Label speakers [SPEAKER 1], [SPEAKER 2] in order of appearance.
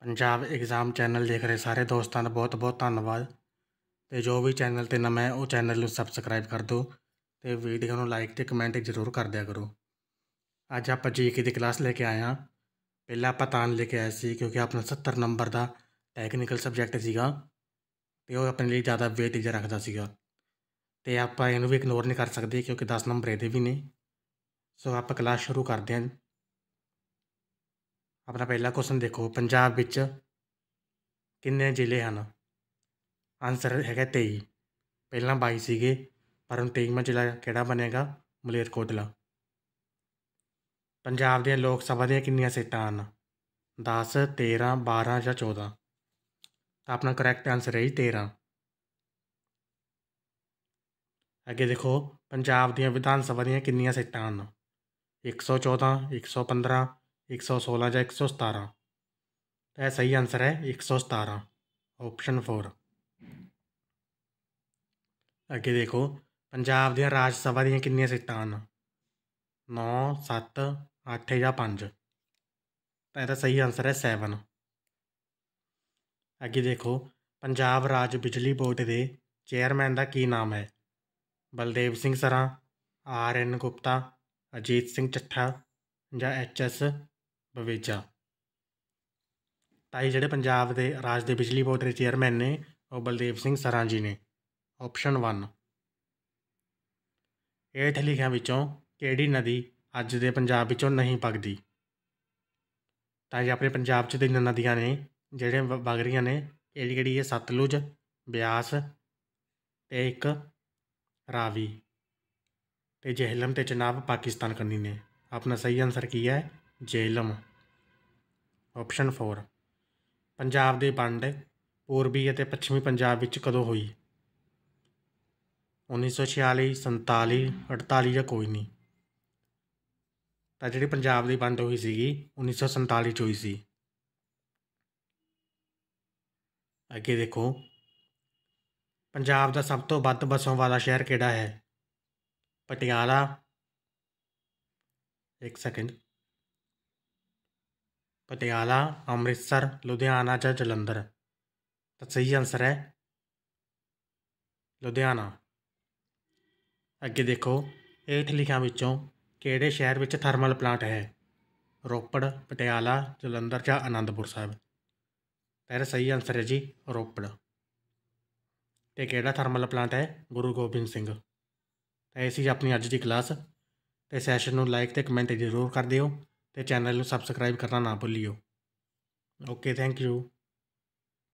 [SPEAKER 1] Punjab exam channel ਦੇਖ ਰਹੇ ਸਾਰੇ ਦੋਸਤਾਂ ਦਾ ਬਹੁਤ-ਬਹੁਤ ਧੰਨਵਾਦ ਤੇ ਜੋ ਵੀ ਚੈਨਲ ਤੇ ਨਵਾਂ ਹੈ ਉਹ ਚੈਨਲ ਨੂੰ ਸਬਸਕ੍ਰਾਈਬ ਕਰ ਦਿਓ ਤੇ ਵੀਡੀਓ ਨੂੰ ਲਾਈਕ ਤੇ ਕਮੈਂਟ ਜ਼ਰੂਰ ਕਰ ਦਿਆ ਕਰੋ ਅੱਜ ਆਪਾਂ ਜੀਕੇ ਦੀ ਕਲਾਸ ਲੈ ਕੇ ਆਏ ਹਾਂ ਪਹਿਲਾਂ ਆਪਾਂ ਤਾਂ ਲੈ ਕੇ ਆਏ ਸੀ ਕਿਉਂਕਿ ਆਪਣਾ 70 ਨੰਬਰ ਦਾ ਟੈਕਨੀਕਲ ਸਬਜੈਕਟ ਸੀਗਾ ਤੇ ਉਹ ਆਪਣੇ ਲਈ ਜ਼ਿਆਦਾ ਵੇਟ ਜਿਹਾ ਰੱਖਦਾ ਸੀਗਾ ਤੇ ਆਪਾਂ ਇਹਨੂੰ ਵੀ ਇਗਨੋਰ ਨਹੀਂ ਕਰ ਸਕਦੇ ਕਿਉਂਕਿ 10 ਨੰਬਰ ਇਹਦੇ ਵੀ ਨੇ ਸੋ ਆਪਾਂ ਕਲਾਸ ਸ਼ੁਰੂ ਕਰਦੇ ਹਾਂ ਆਪਣਾ ਪਹਿਲਾ ਕੁਐਸਚਨ ਦੇਖੋ ਪੰਜਾਬ ਵਿੱਚ ਕਿੰਨੇ ਜ਼ਿਲ੍ਹੇ ਹਨ ਆਨਸਰ ਹੈਗਾ 23 ਪਹਿਲਾਂ 22 ਸੀਗੇ ਪਰ ਹੁਣ 23ਵਾਂ ਜ਼ਿਲ੍ਹਾ ਕਿਹੜਾ ਬਣੇਗਾ ਮਲੇਰਕੋਟਲਾ ਪੰਜਾਬ ਦੇ ਲੋਕ ਸਭਾ ਦੇ ਕਿੰਨੀਆਂ ਸੀਟਾਂ ਹਨ 10 13 12 ਜਾਂ 14 ਤਾਂ ਆਪਣਾ ਕਰੈਕਟ ਆਨਸਰ ਹੈ 13 ਅੱਗੇ ਦੇਖੋ ਪੰਜਾਬ ਦੀਆਂ ਵਿਧਾਨ ਸਭਾ ਦੀਆਂ ਕਿੰਨੀਆਂ ਸੀਟਾਂ ਹਨ 114 115 116 ਜਾਂ 117 ਤਾਂ ਇਹ ਸਹੀ ਆਨਸਰ ਹੈ 117 ਆਪਸ਼ਨ 4 ਅੱਗੇ ਦੇਖੋ ਪੰਜਾਬ ਦੀਆਂ ਰਾਜ ਸਭਾ ਦੀਆਂ ਕਿੰਨੀਆਂ ਸੀਟਾਂ ਹਨ 9 7 8 ਜਾਂ 5 ਤਾਂ ਇਹਦਾ ਸਹੀ ਆਨਸਰ ਹੈ 7 ਅੱਗੇ ਦੇਖੋ ਪੰਜਾਬ ਰਾਜ ਬਿਜਲੀ ਬੋਰਡ ਦੇ ਚੇਅਰਮੈਨ ਦਾ ਕੀ ਨਾਮ ਹੈ ਬਲਦੇਵ ਸਿੰਘ ਸਰਾ ਆਰ ਐਨ ਗੁਪਤਾ ਅਜੀਤ ਸਿੰਘ ਚੱਠਾ ਜਾਂ ਐਚ ਐਸ ਬਵੇਜਾ ਭਾਈ ਜਿਹੜੇ ਪੰਜਾਬ ਦੇ ਰਾਜ ਦੇ ਬਿਜਲੀ ਬੋਰਡ ਦੇ ਚੇਅਰਮੈਨ ਨੇ ਉਹ ਬਲਦੇਵ ਸਿੰਘ ਸਰਾਂ ਜੀ ਨੇ ਆਪਸ਼ਨ 1 ਹੇਠ ਲਿਖਿਆਂ ਵਿੱਚੋਂ ਕਿਹੜੀ ਨਦੀ ਅੱਜ ਦੇ ਪੰਜਾਬ ਵਿੱਚੋਂ ਨਹੀਂ ਪਗਦੀ ਤਾਂ ਜੇ ਆਪਣੇ ਪੰਜਾਬ 'ਚ ਤਿੰਨ ਨਦੀਆਂ ਨੇ ਜਿਹੜੇ ਵਗ ਰਹੀਆਂ ਨੇ ਕਿਹੜੀ ਕਿਹੜੀ ਹੈ ਸਤਲੁਜ ਬਿਆਸ ਤੇ ਇੱਕ ਰਾਵੀ ਤੇ ਜਹਿਲਮ ਤੇ ਚਨਾਬ ਪਾਕਿਸਤਾਨ ਕੰਨੀ ਨੇ ਆਪਣਾ ਸਹੀ ਆਨਸਰ ਕੀ ਹੈ ਜੇਲਮ ਆਪਸ਼ਨ 4 ਪੰਜਾਬ ਦੇ ਵੰਡ ਪੂਰਬੀ ਅਤੇ ਪੱਛਮੀ ਪੰਜਾਬ ਵਿੱਚ ਕਦੋਂ ਹੋਈ 1946 47 48 ਜਾਂ ਕੋਈ ਨਹੀਂ ਤਾਂ ਜਿਹੜੀ ਪੰਜਾਬ ਦੀ ਵੰਡ ਹੋਈ ਸੀਗੀ 1947 ਚ ਹੋਈ ਸੀ ਅੱਗੇ ਦੇਖੋ ਪੰਜਾਬ ਦਾ ਸਭ ਤੋਂ ਵੱਧ ਬਸੋਂ ਵਾਲਾ ਸ਼ਹਿਰ ਕਿਹੜਾ ਹੈ ਪਟਿਆਲਾ ਇੱਕ ਸੈਕਿੰਡ ਪਟਿਆਲਾ ਅੰਮ੍ਰਿਤਸਰ ਲੁਧਿਆਣਾ ਜਾਂ ਜਲੰਧਰ ਤਾਂ ਸਹੀ ਆਨਸਰ ਹੈ ਲੁਧਿਆਣਾ ਅੱਗੇ ਦੇਖੋ ਇਹ ਲਿਖਿਆ ਵਿੱਚੋਂ ਕਿਹੜੇ ਸ਼ਹਿਰ ਵਿੱਚ ਥਰਮਲ ਪਲਾਂਟ ਹੈ ਰੋਪੜ ਪਟਿਆਲਾ ਜਲੰਧਰ ਜਾਂ ਆਨੰਦਪੁਰ ਸਾਹਿਬ ਤੇਰਾ ਸਹੀ ਆਨਸਰ ਹੈ ਜੀ ਰੋਪੜ ਤੇ ਕਿਹੜਾ ਥਰਮਲ ਪਲਾਂਟ ਹੈ ਗੁਰੂ ਗੋਬਿੰਦ ਸਿੰਘ ਤਾਂ ਇਹ ਸੀ ਆਪਣੀ ਅੱਜ ਦੀ ਕਲਾਸ ਤੇ ਸੈਸ਼ਨ ਨੂੰ ਲਾਈਕ ਤੇ ਕਮੈਂਟ ਜ਼ਰੂਰ ਕਰ ਦਿਓ ਤੇ ਚੈਨਲ ਨੂੰ ਸਬਸਕ੍ਰਾਈਬ ਕਰਨਾ ਨਾ ਭੁੱਲਿਓ ਓਕੇ ਥੈਂਕ ਯੂ